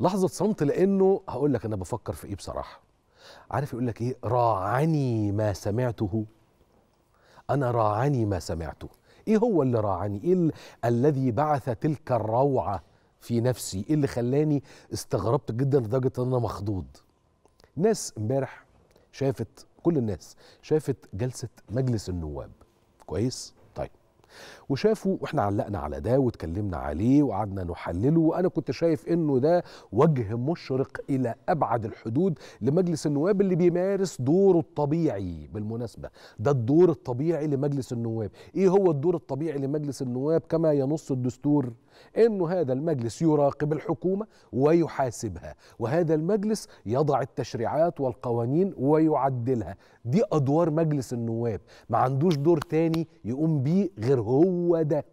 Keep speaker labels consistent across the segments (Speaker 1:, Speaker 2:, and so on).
Speaker 1: لحظه صمت لانه هقول لك انا بفكر في ايه بصراحه عارف يقول لك ايه راعني ما سمعته انا راعني ما سمعته ايه هو اللي راعني ايه الذي بعث تلك الروعه في نفسي ايه اللي خلاني استغربت جدا لدرجه ان انا مخضوض ناس امبارح شافت كل الناس شافت جلسه مجلس النواب كويس وشافوا واحنا علقنا على ده واتكلمنا عليه وقعدنا نحلله وانا كنت شايف انه ده وجه مشرق الى ابعد الحدود لمجلس النواب اللي بيمارس دوره الطبيعي بالمناسبه ده الدور الطبيعي لمجلس النواب ايه هو الدور الطبيعي لمجلس النواب كما ينص الدستور أن هذا المجلس يراقب الحكومة ويحاسبها وهذا المجلس يضع التشريعات والقوانين ويعدلها دي أدوار مجلس النواب ما عندوش دور تاني يقوم بيه غير هو ده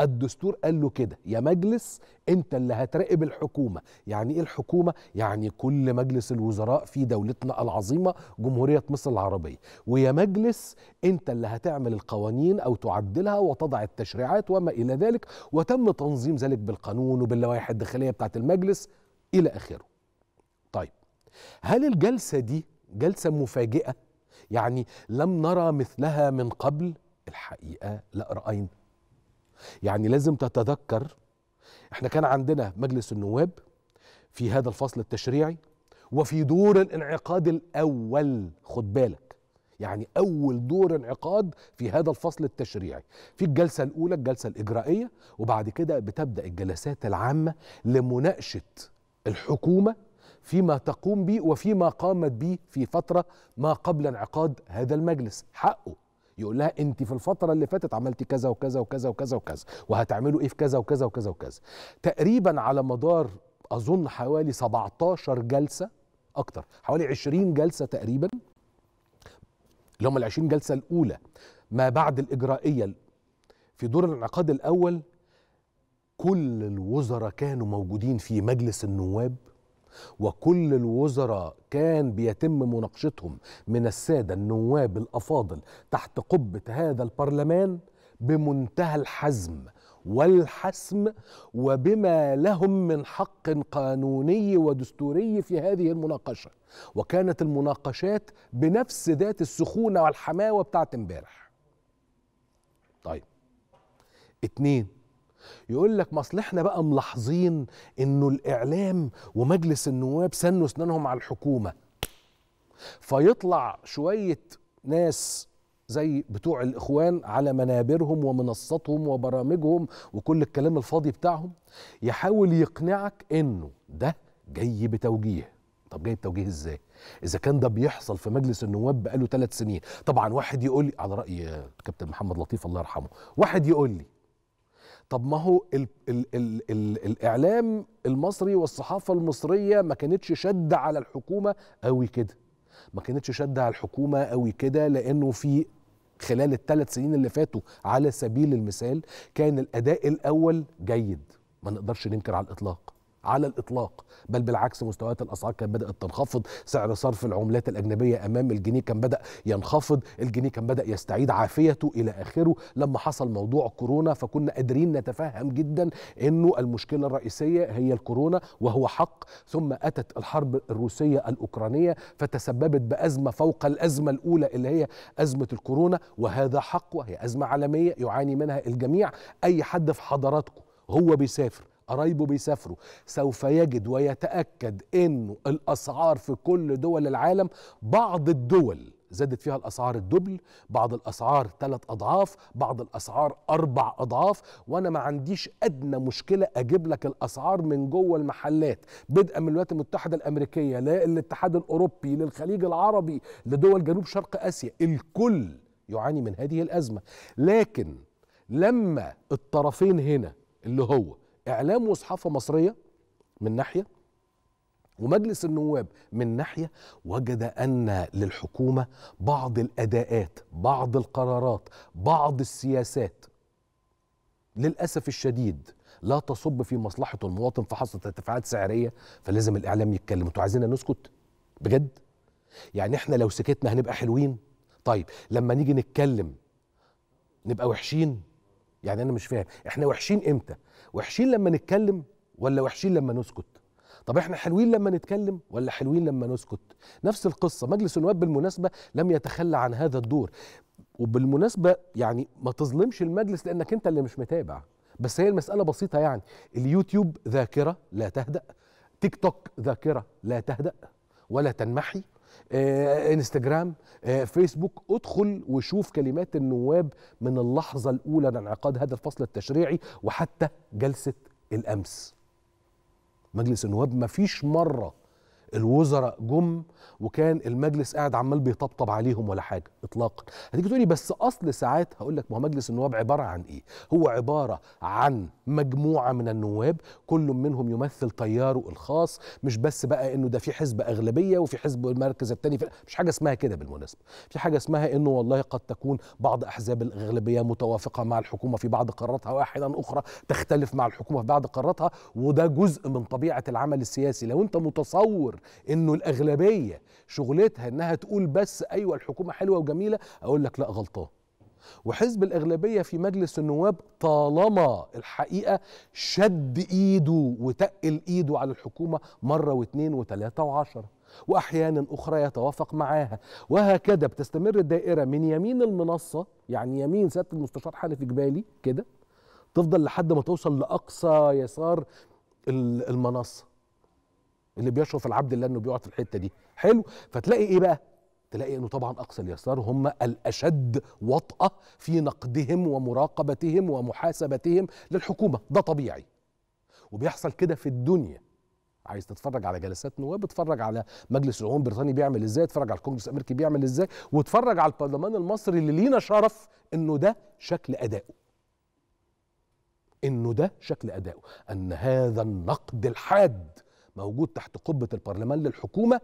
Speaker 1: الدستور قال له كده يا مجلس انت اللي هتراقب الحكومه يعني ايه الحكومه يعني كل مجلس الوزراء في دولتنا العظيمه جمهوريه مصر العربيه ويا مجلس انت اللي هتعمل القوانين او تعدلها وتضع التشريعات وما الى ذلك وتم تنظيم ذلك بالقانون وباللوائح الداخليه بتاعه المجلس الى اخره طيب هل الجلسه دي جلسه مفاجئه يعني لم نرى مثلها من قبل الحقيقه لا راينا يعني لازم تتذكر احنا كان عندنا مجلس النواب في هذا الفصل التشريعي وفي دور الانعقاد الاول خد بالك يعني اول دور انعقاد في هذا الفصل التشريعي في الجلسه الاولى الجلسه الاجرائيه وبعد كده بتبدا الجلسات العامه لمناقشه الحكومه فيما تقوم به وفيما قامت به في فتره ما قبل انعقاد هذا المجلس حقه يقول لها انت في الفتره اللي فاتت عملتي كذا وكذا وكذا وكذا وكذا وهتعملوا ايه في كذا وكذا وكذا وكذا تقريبا على مدار اظن حوالي 17 جلسه اكتر حوالي 20 جلسه تقريبا اللي هم ال 20 جلسه الاولى ما بعد الاجرائيه في دور الانعقاد الاول كل الوزراء كانوا موجودين في مجلس النواب وكل الوزراء كان بيتم مناقشتهم من الساده النواب الافاضل تحت قبه هذا البرلمان بمنتهى الحزم والحسم وبما لهم من حق قانوني ودستوري في هذه المناقشه وكانت المناقشات بنفس ذات السخونه والحماوه بتاعت امبارح طيب اتنين يقول لك ما اصل احنا بقى ملاحظين انه الاعلام ومجلس النواب سنوا اسنانهم على الحكومه فيطلع شويه ناس زي بتوع الاخوان على منابرهم ومنصاتهم وبرامجهم وكل الكلام الفاضي بتاعهم يحاول يقنعك انه ده جاي بتوجيه طب جاي بتوجيه ازاي اذا كان ده بيحصل في مجلس النواب بقاله ثلاث سنين طبعا واحد يقول لي على راي كابتن محمد لطيف الله يرحمه واحد يقول لي طب ما هو ال ال ال الـ الاعلام المصري والصحافه المصريه ما كانتش شده على الحكومه قوي كده ما كانتش شده على الحكومه قوي كده لانه في خلال الثلاث سنين اللي فاتوا على سبيل المثال كان الاداء الاول جيد ما نقدرش ننكر على الاطلاق على الاطلاق بل بالعكس مستويات الاسعار كانت بدات تنخفض سعر صرف العملات الاجنبيه امام الجنيه كان بدا ينخفض الجنيه كان بدا يستعيد عافيته الى اخره لما حصل موضوع كورونا فكنا قادرين نتفهم جدا انه المشكله الرئيسيه هي الكورونا وهو حق ثم اتت الحرب الروسيه الاوكرانيه فتسببت بازمه فوق الازمه الاولى اللي هي ازمه الكورونا وهذا حق وهي ازمه عالميه يعاني منها الجميع اي حد في حضراتكم هو بيسافر قرايبه بيسافروا سوف يجد ويتأكد أنه الأسعار في كل دول العالم بعض الدول زادت فيها الأسعار الدبل بعض الأسعار ثلاث أضعاف بعض الأسعار أربع أضعاف وأنا ما عنديش أدنى مشكلة أجيب لك الأسعار من جوه المحلات بدءا من الولايات المتحدة الأمريكية للاتحاد الأوروبي للخليج العربي لدول جنوب شرق آسيا الكل يعاني من هذه الأزمة لكن لما الطرفين هنا اللي هو اعلام وصحافه مصريه من ناحيه ومجلس النواب من ناحيه وجد ان للحكومه بعض الاداءات بعض القرارات بعض السياسات للاسف الشديد لا تصب في مصلحه المواطن فحصلت ارتفاعات سعريه فلازم الاعلام يتكلم انتوا عايزيننا نسكت بجد يعني احنا لو سكتنا هنبقى حلوين طيب لما نيجي نتكلم نبقى وحشين يعني انا مش فاهم احنا وحشين امتى وحشين لما نتكلم ولا وحشين لما نسكت طب احنا حلوين لما نتكلم ولا حلوين لما نسكت نفس القصه مجلس النواب بالمناسبه لم يتخلى عن هذا الدور وبالمناسبه يعني ما تظلمش المجلس لانك انت اللي مش متابع بس هي المساله بسيطه يعني اليوتيوب ذاكره لا تهدا تيك توك ذاكره لا تهدا ولا تنمحي آه، انستجرام آه، فيسبوك ادخل وشوف كلمات النواب من اللحظة الأولى لانعقاد هذا الفصل التشريعي وحتى جلسة الأمس مجلس النواب ما فيش مرة الوزراء جم وكان المجلس قاعد عمال بيطبطب عليهم ولا حاجه اطلاقا هتيجي تقولي بس اصل ساعات هقول لك ما هو مجلس النواب عباره عن ايه هو عباره عن مجموعه من النواب كل منهم يمثل تياره الخاص مش بس بقى انه ده في حزب اغلبيه وفي حزب المركز الثاني مش حاجه اسمها كده بالمناسبه في حاجه اسمها انه والله قد تكون بعض احزاب الاغلبيه متوافقه مع الحكومه في بعض قراراتها واحيانا اخرى تختلف مع الحكومه في بعض قراراتها وده جزء من طبيعه العمل السياسي لو انت متصور مصر انه الاغلبيه شغلتها انها تقول بس ايوه الحكومه حلوه وجميله اقول لك لا غلطان وحزب الاغلبيه في مجلس النواب طالما الحقيقه شد ايده وتقل ايده على الحكومه مره واثنين وثلاثه وعشره واحيانا اخرى يتوافق معاها وهكذا بتستمر الدائره من يمين المنصه يعني يمين سياده المستشار حنفي جبالي كده تفضل لحد ما توصل لاقصى يسار المنصه اللي بيشرف العبد الله انه بيقعد في الحته دي حلو فتلاقي ايه بقى تلاقي انه طبعا اقصى اليسار هم الاشد وطاه في نقدهم ومراقبتهم ومحاسبتهم للحكومه ده طبيعي وبيحصل كده في الدنيا عايز تتفرج على جلسات نواب اتفرج على مجلس العموم البريطاني بيعمل ازاي اتفرج على الكونجرس الامريكي بيعمل ازاي واتفرج على البرلمان المصري اللي لينا شرف انه ده شكل اداؤه انه ده شكل اداؤه ان هذا النقد الحاد موجود تحت قبه البرلمان للحكومه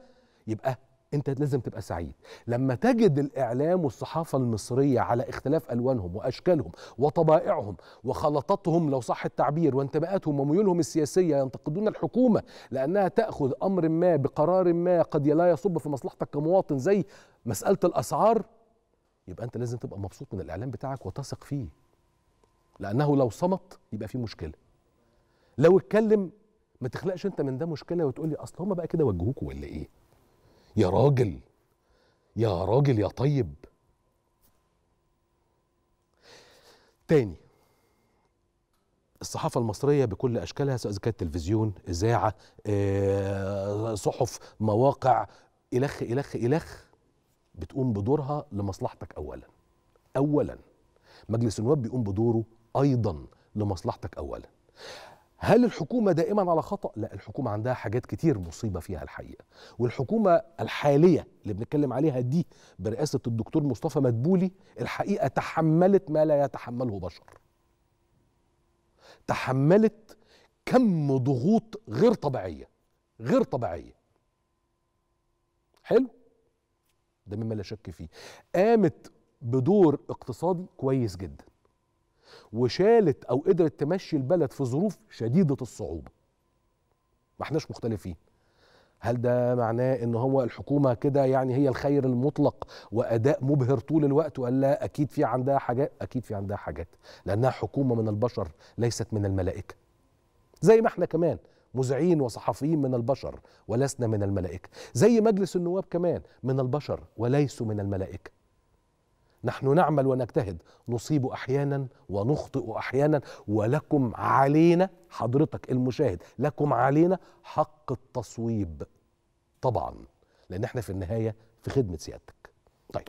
Speaker 1: يبقى انت لازم تبقى سعيد لما تجد الاعلام والصحافه المصريه على اختلاف الوانهم واشكالهم وطبائعهم وخلطاتهم لو صح التعبير وانتماءاتهم وميولهم السياسيه ينتقدون الحكومه لانها تاخذ امر ما بقرار ما قد لا يصب في مصلحتك كمواطن زي مساله الاسعار يبقى انت لازم تبقى مبسوط من الاعلام بتاعك وتثق فيه لانه لو صمت يبقى في مشكله لو اتكلم ما تخلقش انت من ده مشكله وتقول لي اصل هما بقى كده وجهوك ولا ايه يا راجل يا راجل يا طيب تاني الصحافه المصريه بكل اشكالها سواء كانت تلفزيون اذاعه آه، صحف مواقع الخ الخ الخ بتقوم بدورها لمصلحتك اولا اولا مجلس النواب بيقوم بدوره ايضا لمصلحتك اولا هل الحكومة دائما على خطأ؟ لا الحكومة عندها حاجات كتير مصيبة فيها الحقيقة والحكومة الحالية اللي بنتكلم عليها دي برئاسة الدكتور مصطفى مدبولي الحقيقة تحملت ما لا يتحمله بشر تحملت كم ضغوط غير طبيعية غير طبيعية حلو ده مما لا شك فيه قامت بدور اقتصادي كويس جدا وشالت او قدرت تمشي البلد في ظروف شديده الصعوبه ما احناش مختلفين هل ده معناه ان هو الحكومه كده يعني هي الخير المطلق واداء مبهر طول الوقت ولا اكيد في عندها حاجات اكيد في عندها حاجات لانها حكومه من البشر ليست من الملائكه زي ما احنا كمان مذيعين وصحفيين من البشر ولسنا من الملائكه زي مجلس النواب كمان من البشر وليسوا من الملائكه نحن نعمل ونجتهد نصيب احيانا ونخطئ احيانا ولكم علينا حضرتك المشاهد لكم علينا حق التصويب طبعا لان احنا في النهايه في خدمه سيادتك طيب